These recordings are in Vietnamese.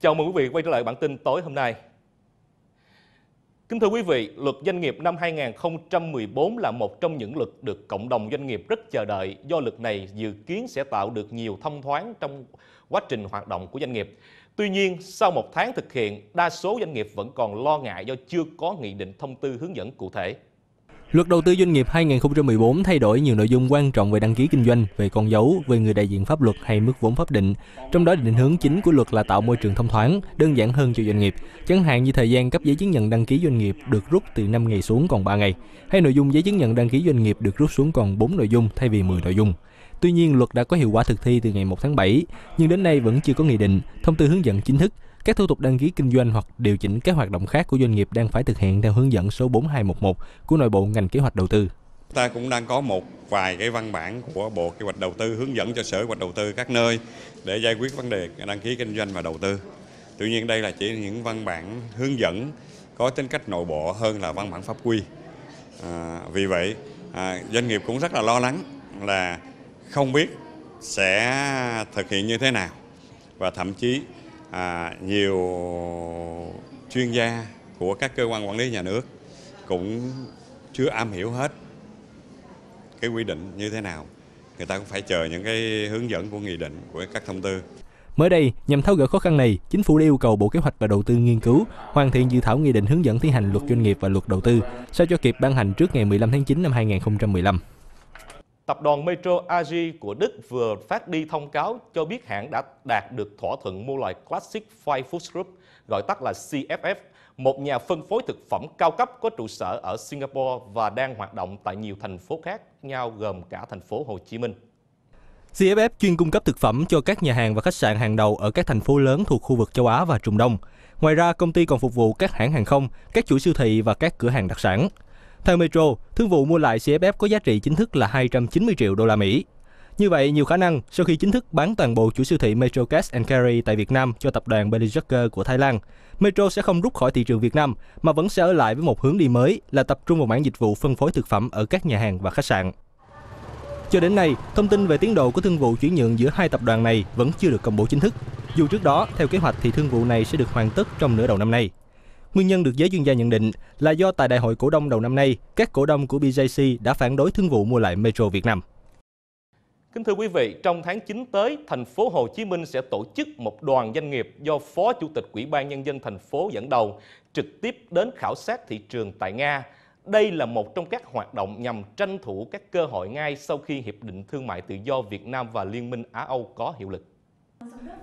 Chào mừng quý vị quay trở lại bản tin tối hôm nay. Kính thưa quý vị, luật doanh nghiệp năm 2014 là một trong những luật được cộng đồng doanh nghiệp rất chờ đợi do luật này dự kiến sẽ tạo được nhiều thông thoáng trong quá trình hoạt động của doanh nghiệp. Tuy nhiên, sau một tháng thực hiện, đa số doanh nghiệp vẫn còn lo ngại do chưa có nghị định thông tư hướng dẫn cụ thể. Luật đầu tư doanh nghiệp 2014 thay đổi nhiều nội dung quan trọng về đăng ký kinh doanh, về con dấu, về người đại diện pháp luật hay mức vốn pháp định. Trong đó định hướng chính của luật là tạo môi trường thông thoáng, đơn giản hơn cho doanh nghiệp, chẳng hạn như thời gian cấp giấy chứng nhận đăng ký doanh nghiệp được rút từ 5 ngày xuống còn 3 ngày, hay nội dung giấy chứng nhận đăng ký doanh nghiệp được rút xuống còn 4 nội dung thay vì 10 nội dung. Tuy nhiên, luật đã có hiệu quả thực thi từ ngày 1 tháng 7, nhưng đến nay vẫn chưa có nghị định, thông tư hướng dẫn chính thức. Các thủ tục đăng ký kinh doanh hoặc điều chỉnh các hoạt động khác của doanh nghiệp đang phải thực hiện theo hướng dẫn số 4211 của nội bộ ngành kế hoạch đầu tư. Ta cũng đang có một vài cái văn bản của Bộ Kế hoạch Đầu tư hướng dẫn cho Sở Kế hoạch Đầu tư các nơi để giải quyết vấn đề đăng ký kinh doanh và đầu tư. Tuy nhiên đây là chỉ những văn bản hướng dẫn có tính cách nội bộ hơn là văn bản pháp quy. À, vì vậy à, doanh nghiệp cũng rất là lo lắng là không biết sẽ thực hiện như thế nào và thậm chí à, nhiều chuyên gia của các cơ quan quản lý nhà nước cũng chưa am hiểu hết cái quy định như thế nào người ta cũng phải chờ những cái hướng dẫn của nghị định của các thông tư Mới đây, nhằm tháo gỡ khó khăn này, chính phủ đã yêu cầu Bộ Kế hoạch và Đầu tư nghiên cứu hoàn thiện dự thảo nghị định hướng dẫn thi hành luật doanh nghiệp và luật đầu tư, sao cho kịp ban hành trước ngày 15 tháng 9 năm 2015. Tập đoàn Metro AG của Đức vừa phát đi thông cáo cho biết hãng đã đạt được thỏa thuận mua loại Classic Five Food Group, gọi tắt là CFF, một nhà phân phối thực phẩm cao cấp có trụ sở ở Singapore và đang hoạt động tại nhiều thành phố khác nhau gồm cả thành phố Hồ Chí Minh. CFF chuyên cung cấp thực phẩm cho các nhà hàng và khách sạn hàng đầu ở các thành phố lớn thuộc khu vực châu Á và Trung Đông. Ngoài ra, công ty còn phục vụ các hãng hàng không, các chuỗi siêu thị và các cửa hàng đặc sản. Theo Metro, thương vụ mua lại CFF có giá trị chính thức là 290 triệu đô la Mỹ. Như vậy, nhiều khả năng sau khi chính thức bán toàn bộ chủ siêu thị Metro Cash and Carry tại Việt Nam cho tập đoàn Belijucker của Thái Lan, Metro sẽ không rút khỏi thị trường Việt Nam mà vẫn sẽ ở lại với một hướng đi mới là tập trung vào mảng dịch vụ phân phối thực phẩm ở các nhà hàng và khách sạn. Cho đến nay, thông tin về tiến độ của thương vụ chuyển nhượng giữa hai tập đoàn này vẫn chưa được công bố chính thức. Dù trước đó, theo kế hoạch thì thương vụ này sẽ được hoàn tất trong nửa đầu năm nay. Nguyên nhân được giới chuyên gia nhận định là do tại đại hội cổ đông đầu năm nay, các cổ đông của BJC đã phản đối thương vụ mua lại Metro Việt Nam. Kính thưa quý vị, trong tháng 9 tới, thành phố Hồ Chí Minh sẽ tổ chức một đoàn doanh nghiệp do Phó Chủ tịch Ủy ban Nhân dân thành phố dẫn đầu, trực tiếp đến khảo sát thị trường tại Nga. Đây là một trong các hoạt động nhằm tranh thủ các cơ hội ngay sau khi Hiệp định Thương mại Tự do Việt Nam và Liên minh Á-Âu có hiệu lực.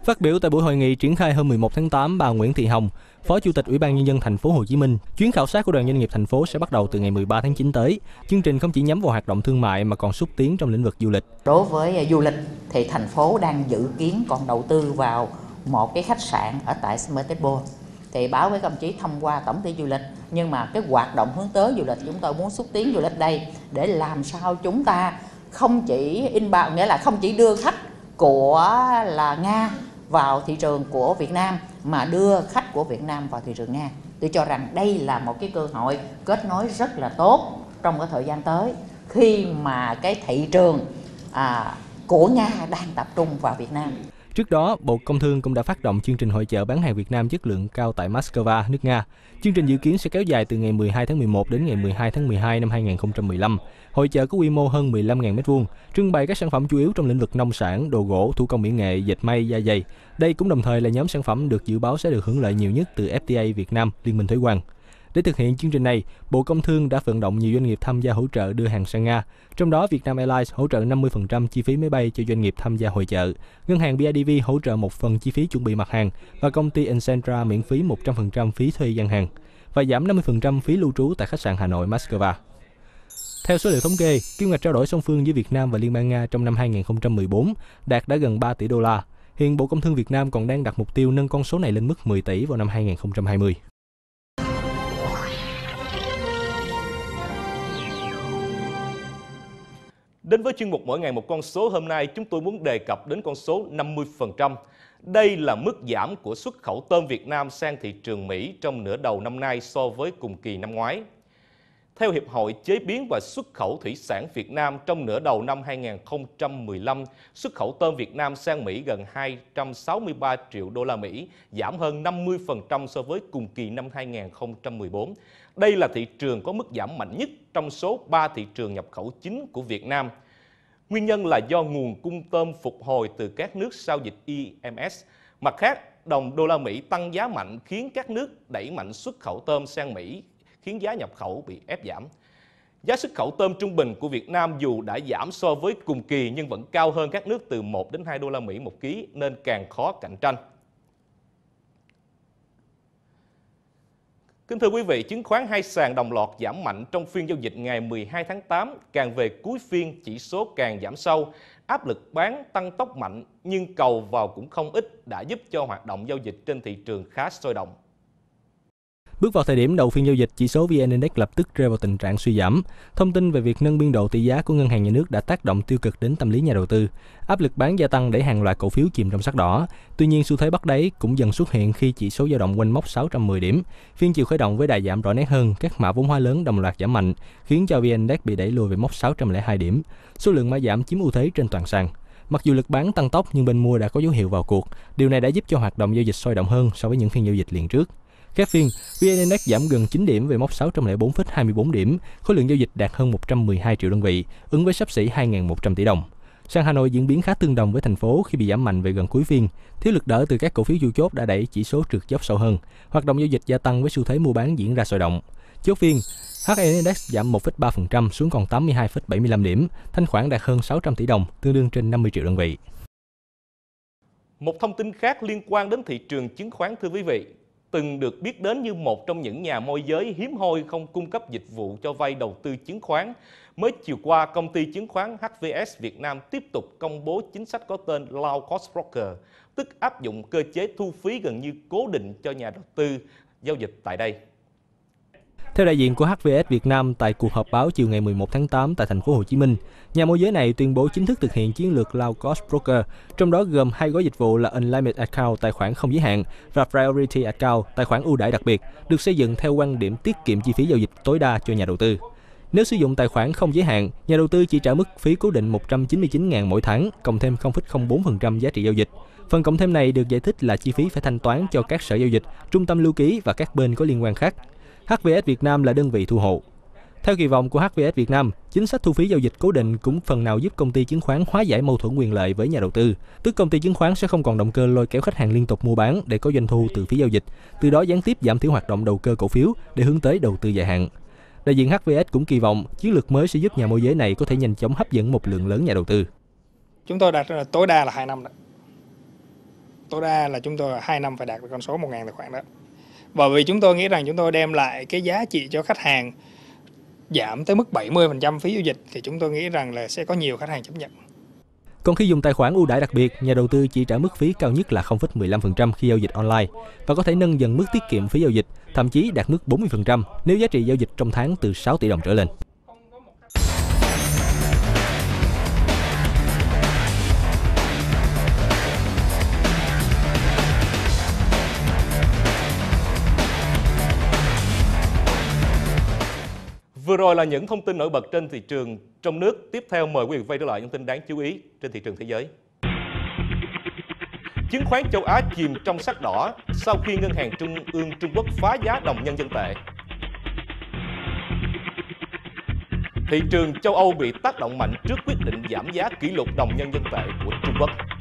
Phát biểu tại buổi hội nghị triển khai hôm 11 tháng 8, bà Nguyễn Thị Hồng, Phó Chủ tịch Ủy ban nhân dân thành phố Hồ Chí Minh, chuyến khảo sát của đoàn doanh nghiệp thành phố sẽ bắt đầu từ ngày 13 tháng 9 tới. Chương trình không chỉ nhắm vào hoạt động thương mại mà còn xúc tiến trong lĩnh vực du lịch. Đối với à, du lịch thì thành phố đang dự kiến còn đầu tư vào một cái khách sạn ở tại Smart thì báo với công chí thông qua tổng ty du lịch nhưng mà cái hoạt động hướng tới du lịch chúng tôi muốn xúc tiến du lịch đây để làm sao chúng ta không chỉ inbound nghĩa là không chỉ đưa khách của là Nga vào thị trường của Việt Nam mà đưa khách của Việt Nam vào thị trường Nga. Tôi cho rằng đây là một cái cơ hội kết nối rất là tốt trong cái thời gian tới khi mà cái thị trường à, của Nga đang tập trung vào Việt Nam. Trước đó, Bộ Công Thương cũng đã phát động chương trình hội chợ bán hàng Việt Nam chất lượng cao tại Moscow, nước Nga. Chương trình dự kiến sẽ kéo dài từ ngày 12 tháng 11 đến ngày 12 tháng 12 năm 2015. Hội chợ có quy mô hơn 15.000 m2, trưng bày các sản phẩm chủ yếu trong lĩnh vực nông sản, đồ gỗ, thủ công mỹ nghệ, dệt may, da dày. Đây cũng đồng thời là nhóm sản phẩm được dự báo sẽ được hưởng lợi nhiều nhất từ FTA Việt Nam, Liên minh Thuế quan. Để thực hiện chương trình này, Bộ Công Thương đã vận động nhiều doanh nghiệp tham gia hỗ trợ đưa hàng sang Nga. Trong đó, Vietnam Airlines hỗ trợ 50% chi phí máy bay cho doanh nghiệp tham gia hội trợ. Ngân hàng BIDV hỗ trợ một phần chi phí chuẩn bị mặt hàng và công ty Incentra miễn phí 100% phí thuê gian hàng và giảm 50% phí lưu trú tại khách sạn Hà Nội Moscow. Theo số liệu thống kê, kim ngạch trao đổi song phương giữa Việt Nam và Liên bang Nga trong năm 2014 đạt đã gần 3 tỷ đô la. Hiện Bộ Công Thương Việt Nam còn đang đặt mục tiêu nâng con số này lên mức 10 tỷ vào năm 2020. Đến với chuyên mục mỗi ngày một con số hôm nay, chúng tôi muốn đề cập đến con số 50%. Đây là mức giảm của xuất khẩu tôm Việt Nam sang thị trường Mỹ trong nửa đầu năm nay so với cùng kỳ năm ngoái. Theo Hiệp hội Chế biến và Xuất khẩu Thủy sản Việt Nam, trong nửa đầu năm 2015, xuất khẩu tôm Việt Nam sang Mỹ gần 263 triệu đô la Mỹ, giảm hơn 50% so với cùng kỳ năm 2014. Đây là thị trường có mức giảm mạnh nhất trong số 3 thị trường nhập khẩu chính của Việt Nam. Nguyên nhân là do nguồn cung tôm phục hồi từ các nước sau dịch IMS. E Mặt khác, đồng đô la Mỹ tăng giá mạnh khiến các nước đẩy mạnh xuất khẩu tôm sang Mỹ khiến giá nhập khẩu bị ép giảm. Giá xuất khẩu tôm trung bình của Việt Nam dù đã giảm so với cùng kỳ nhưng vẫn cao hơn các nước từ 1 đến 2 đô la Mỹ một ký nên càng khó cạnh tranh. Kính thưa quý vị, chứng khoán hai sàn đồng loạt giảm mạnh trong phiên giao dịch ngày 12 tháng 8, càng về cuối phiên chỉ số càng giảm sâu, áp lực bán tăng tốc mạnh nhưng cầu vào cũng không ít đã giúp cho hoạt động giao dịch trên thị trường khá sôi động. Bước vào thời điểm đầu phiên giao dịch, chỉ số VN Index lập tức rơi vào tình trạng suy giảm. Thông tin về việc nâng biên độ tỷ giá của ngân hàng nhà nước đã tác động tiêu cực đến tâm lý nhà đầu tư. Áp lực bán gia tăng để hàng loạt cổ phiếu chìm trong sắc đỏ. Tuy nhiên, xu thế bắt đáy cũng dần xuất hiện khi chỉ số dao động quanh mốc 610 điểm. Phiên chiều khởi động với đà giảm rõ nét hơn, các mã vốn hóa lớn đồng loạt giảm mạnh, khiến cho VN Index bị đẩy lùi về mốc 602 điểm. Số lượng mã giảm chiếm ưu thế trên toàn sàn. Mặc dù lực bán tăng tốc nhưng bên mua đã có dấu hiệu vào cuộc, điều này đã giúp cho hoạt động giao dịch sôi động hơn so với những phiên giao dịch liền trước. Khác phiên, VN Index giảm gần 9 điểm về mốc 604,24 điểm, khối lượng giao dịch đạt hơn 112 triệu đơn vị, ứng với sắp xỉ 2.100 tỷ đồng. sàn Hà Nội diễn biến khá tương đồng với thành phố khi bị giảm mạnh về gần cuối phiên. Thiếu lực đỡ từ các cổ phiếu du chốt đã đẩy chỉ số trượt dốc sâu hơn. Hoạt động giao dịch gia tăng với xu thế mua bán diễn ra sôi động. Chốt phiên, HN Index giảm 1,3% xuống còn 82,75 điểm, thanh khoản đạt hơn 600 tỷ đồng, tương đương trên 50 triệu đơn vị. Một thông tin khác liên quan đến thị trường chứng khoán thưa quý vị, từng được biết đến như một trong những nhà môi giới hiếm hoi không cung cấp dịch vụ cho vay đầu tư chứng khoán. Mới chiều qua, công ty chứng khoán HVS Việt Nam tiếp tục công bố chính sách có tên Low Cost Broker, tức áp dụng cơ chế thu phí gần như cố định cho nhà đầu tư giao dịch tại đây. Theo đại diện của HVS Việt Nam tại cuộc họp báo chiều ngày 11 tháng 8 tại thành phố Hồ Chí Minh, nhà môi giới này tuyên bố chính thức thực hiện chiến lược low cost broker, trong đó gồm hai gói dịch vụ là Unlimited Account tài khoản không giới hạn và Priority Account tài khoản ưu đãi đặc biệt, được xây dựng theo quan điểm tiết kiệm chi phí giao dịch tối đa cho nhà đầu tư. Nếu sử dụng tài khoản không giới hạn, nhà đầu tư chỉ trả mức phí cố định 199.000 mỗi tháng, cộng thêm 0,04% giá trị giao dịch. Phần cộng thêm này được giải thích là chi phí phải thanh toán cho các sở giao dịch, trung tâm lưu ký và các bên có liên quan khác. HVS Việt Nam là đơn vị thu hộ. Theo kỳ vọng của HVS Việt Nam, chính sách thu phí giao dịch cố định cũng phần nào giúp công ty chứng khoán hóa giải mâu thuẫn quyền lợi với nhà đầu tư, tức công ty chứng khoán sẽ không còn động cơ lôi kéo khách hàng liên tục mua bán để có doanh thu từ phí giao dịch, từ đó gián tiếp giảm thiểu hoạt động đầu cơ cổ phiếu để hướng tới đầu tư dài hạn. Đại diện HVS cũng kỳ vọng chiến lược mới sẽ giúp nhà môi giới này có thể nhanh chóng hấp dẫn một lượng lớn nhà đầu tư. Chúng tôi đạt tối đa là 2 năm đó. Tối đa là chúng tôi 2 năm phải đạt được con số 1.000 tài khoản đó bởi vì chúng tôi nghĩ rằng chúng tôi đem lại cái giá trị cho khách hàng giảm tới mức 70% phí giao dịch thì chúng tôi nghĩ rằng là sẽ có nhiều khách hàng chấp nhận. Còn khi dùng tài khoản ưu đãi đặc biệt, nhà đầu tư chỉ trả mức phí cao nhất là 0,15% khi giao dịch online và có thể nâng dần mức tiết kiệm phí giao dịch, thậm chí đạt mức 40% nếu giá trị giao dịch trong tháng từ 6 tỷ đồng trở lên. Vừa rồi là những thông tin nổi bật trên thị trường trong nước. Tiếp theo mời quý vị quay trở lại những tin đáng chú ý trên thị trường thế giới. Chứng khoán châu Á chìm trong sắc đỏ sau khi Ngân hàng Trung ương Trung Quốc phá giá đồng nhân dân tệ. Thị trường châu Âu bị tác động mạnh trước quyết định giảm giá kỷ lục đồng nhân dân tệ của Trung Quốc.